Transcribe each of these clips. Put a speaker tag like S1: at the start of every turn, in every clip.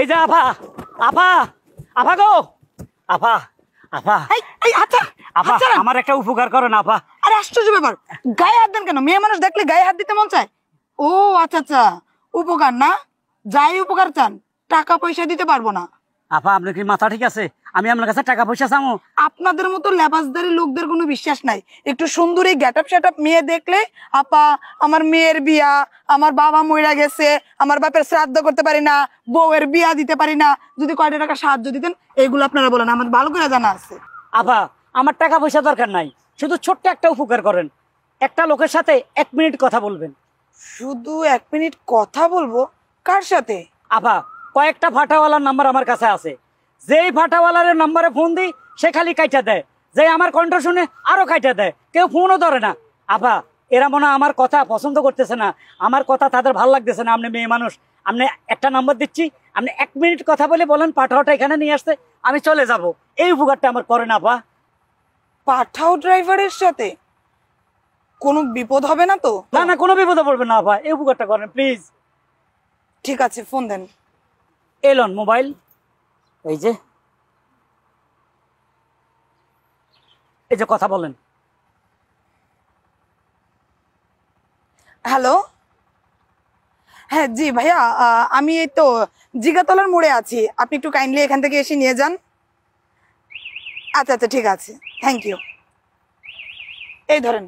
S1: এই যে আফা আফা আফা গো আফা আফা এই আচ্ছা আফা আমার একটা উপকার করো না আফা
S2: আরে আশ্চর্য ব্যাপার গায়ে হাত দেন কেন মেয়ে মানুষ দেখলে গায়ে হাত দিতে মন চায় ও আচ্ছা আচ্ছা উপকার না যাই উপকার চান টাকা পয়সা দিতে পারবো না আপা আপনার কি মাথা ঠিক আছে আমি আপনার কাছে টাকা পয়সা চামো আপনাদের মতো লেবাসদারি লোকদের কোনো বিশ্বাস নাই একটু সুন্দরী এই শ্যাটআপ মেয়ে দেখলে আপা আমার মেয়ের বিয়া আমার বাবা মইরা গেছে আমার বাপের শ্রাদ্ধ করতে পারি না বউয়ের বিয়া দিতে পারি না যদি কয়টা টাকা সাহায্য দিতেন এইগুলো আপনারা বলেন আমার ভালো করে জানা আছে আপা আমার টাকা পয়সা দরকার নাই শুধু ছোট্ট একটা উপকার করেন একটা লোকের সাথে
S1: এক মিনিট কথা বলবেন শুধু এক মিনিট কথা বলবো কার সাথে আপা কয়েকটা ফাটাওয়ালার নাম্বার আমার কাছে আছে যেই ফাটাওয়ালারের নাম্বারে ফোন দিই সে খালি কাইটা দেয় যে আমার কণ্ঠ শুনে আরও কাইটা দেয় কেউ ফোনও ধরে না আপা এরা মনে আমার কথা পছন্দ করতেছে না আমার কথা তাদের ভাল লাগতেছে না আপনি মেয়ে মানুষ আপনি একটা নাম্বার দিচ্ছি আপনি এক মিনিট কথা বলে বলেন পাঠাওটা এখানে নিয়ে আসতে আমি চলে যাব এই উপকারটা আমার করে
S2: না আপা পাঠাও ড্রাইভারের সাথে কোনো বিপদ হবে না তো না না কোনো বিপদে পড়বে না আপা এই উপকারটা করেন প্লিজ ঠিক আছে ফোন দেন
S1: এলন মোবাইল এই যে এই যে কথা বলেন
S2: হ্যালো হ্যাঁ জি ভাইয়া আমি এই তো জিগাতলার মোড়ে আছি আপনি একটু কাইন্ডলি এখান থেকে এসে নিয়ে যান আচ্ছা আচ্ছা ঠিক আছে থ্যাংক ইউ
S1: এই ধরেন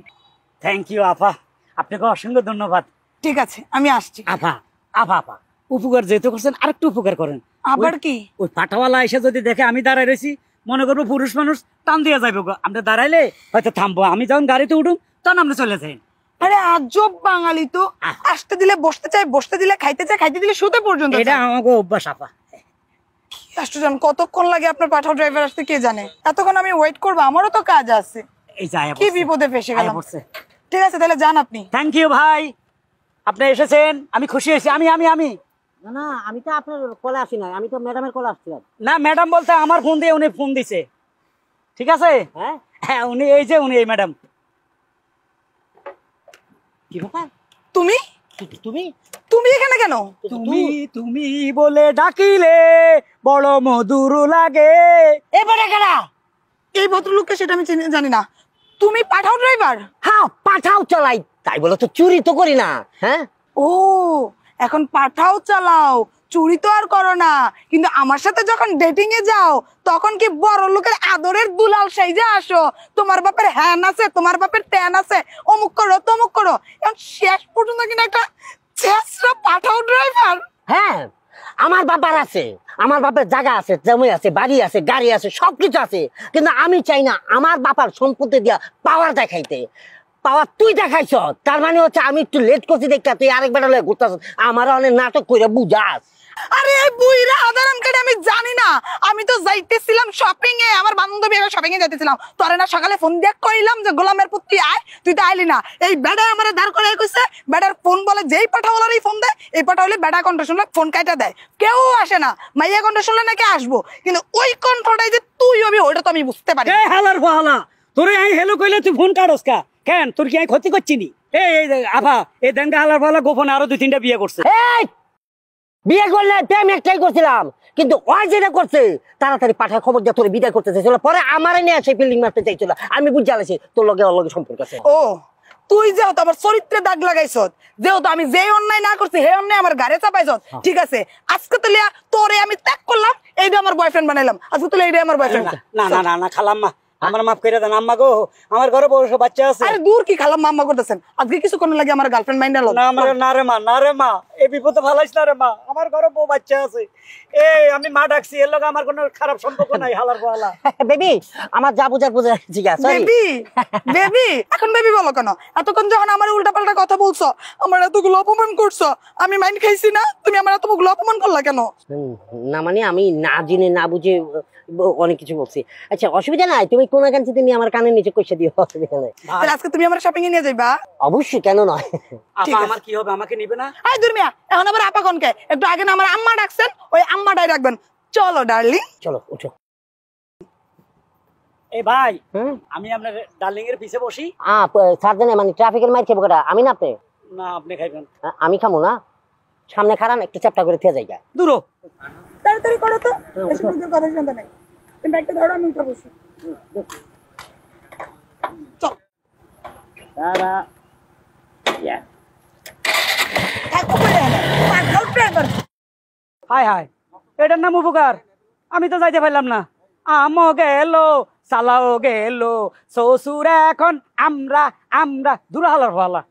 S1: থ্যাংক ইউ আপা আপনাকে অসংখ্য ধন্যবাদ ঠিক আছে আমি আসছি আফা আফা আপা উপকার যেহেতু করছেন আরেকটু উপকার করেন আবার কি ওই পাঠাওয়ালা এসে যদি দেখে আমি দাঁড়ায় রয়েছি মনে করবো পুরুষ মানুষ টান দিয়ে যাইবো আমরা দাঁড়াইলে হয়তো থামবো আমি যখন গাড়িতে উঠুন তখন আমরা চলে যাই
S2: অভ্যাস কতক্ষণ লাগে আপনার ড্রাইভার আসতে কে জানে এতক্ষণ আমি ওয়েট করবো আমারও তো কাজ আছে বিপদে গেলাম ঠিক আছে তাহলে যান আপনি থ্যাংক ইউ ভাই আপনি এসেছেন আমি খুশি হয়েছি আমি আমি আমি
S3: না না আমি তো আপনার কলে আসি
S1: ফোন দিয়ে ঠিক আছে হ্যাঁ? হ্যাঁ উনি এই যে উনি তুমি তুমি
S2: বলে ডাকিলে বড় মধুর লাগে এবারে কেনা এই ভদ্রলোককে সেটা আমি জানি না তুমি পাঠাও ড্রাইভার হ্যাঁ পাঠাও চালাই
S3: তাই বলো তো চুরি তো করি না
S2: হ্যাঁ ও এখন পাঠাও চালাও চুরি তো আর করো না কিন্তু আমার সাথে যখন ডেটিং এ যাও তখন কি বড় লোকের আদরের দুলাল যে আসো তোমার বাপের হ্যান আছে তোমার বাপের ট্যান আছে অমুক করো তমুক করো এখন শেষ পর্যন্ত কিনা একটা চেষ্টা পাঠাও ড্রাইভার
S3: হ্যাঁ আমার বাবার আছে আমার বাপের জায়গা আছে জমি আছে বাড়ি আছে গাড়ি আছে সবকিছু আছে কিন্তু আমি চাই না আমার বাবার সম্পত্তি দিয়া পাওয়ার দেখাইতে পাওয়া তুই দেখাইছ তার মানে হচ্ছে আমি একটু লেট করছি দেখা তুই আরেক বেটা আমার অনেক নাটক করে বুঝাস আমি তো যাইতেছিলাম শপিং এ আমার বান্ধবী দাঁড়
S2: করে ফোন বলে যেই পাঠা ফোন দেয় এই পাঠা শুনলে ফোন দেয় কেউ আসে না শুনলে নাকি আসবো কিন্তু ওই কণ্ঠটাই যে তুই হবি ওইটা তো আমি বুঝতে পারি
S1: তোর ফালা হেলো কইলে তুই ফোন কাটস কা কেন তোর কি আমি ক্ষতি করছি নি এই আফা এই দেঙ্গা হালার ফালা গোপনে আরো দুই তিনটা বিয়ে করছে
S3: বিয়ে করলে প্রেম একটাই করছিলাম কিন্তু ওই যেটা করছে তাড়াতাড়ি পাঠার খবর দিয়ে তোর বিদায় করতে চাইছিল পরে আমার নিয়ে আসে ফিল্ডিং মারতে চাইছিল আমি বুঝে বুঝালেছি তোর লগে অলগে সম্পর্ক আছে ও তুই যেহেতু আমার
S2: চরিত্রে দাগ লাগাইছ যেহেতু আমি যে অন্যায় না করছি হে অন্যায় আমার গাড়ে চাপাইছ হ্যাঁ। ঠিক আছে আজকে তো লিয়া তোরে আমি ত্যাগ করলাম এইটা আমার বয়ফ্রেন্ড বানাইলাম আজকে তো এইটা আমার বয়ফ্রেন্ড না না
S1: না খালাম্মা আমার মাফ করে দেন আম্মা গো আমার ঘরে বড় বাচ্চা আছে আরে দূর কি খালাম মাম্মা করতেছেন আজকে কিছু কোন লাগে আমার গার্লফ্রেন্ড মাইন্ড না আমার না রে মা না রে মা এই বিপদে ফালাইছ না রে মা আমার ঘরে বউ বাচ্চা আছে এই আমি মা ডাকছি এর লগে আমার কোনো খারাপ সম্পর্ক নাই হালার পালা
S3: বেবি আমার যা বুঝার বুঝে ঠিক আছে বেবি
S2: বেবি এখন বেবি বলো কেন এতক্ষণ যখন আমার উল্টা পাল্টা কথা বলছো আমার এতগুলো অপমান করছো আমি মাইন্ড খাইছি না তুমি আমার এতগুলো অপমান করলা
S3: কেন না মানে আমি না জেনে না বুঝে অনেক কিছু বলছি আচ্ছা অসুবিধা নাই তুমি কোন কাঞ্চি তুমি আমার কানে নিচে কইসা দিও অসুবিধা নাই তাহলে আজকে তুমি আমার শপিং এ নিয়ে যাইবা অবশ্যই কেন নয় আপা আমার
S2: কি হবে আমাকে নিবে না আই দুর্মিয়া এখন আবার আপা কে একটু আগে না আমার আম্মা ডাকছেন ওই আম্মাটাই রাখবেন চলো ডার্লিং
S3: চলো উঠো আমি ট্রাফিকের আমি মানে আমি না সামনে খারান একটু চাপটা করে থেয়ে যাই
S1: তাড়াতাড়ি করো তো হ্যাঁ,
S2: কথা শুনতে নাই তুমি ব্যাগটা ধরো আমি উঠে বসি
S1: হাই হাই এটার নাম উপকার আমি তো যাইতে পারলাম না আম গেল সালাও গেল শ্বশুর এখন আমরা আমরা দুরাহালার ভালা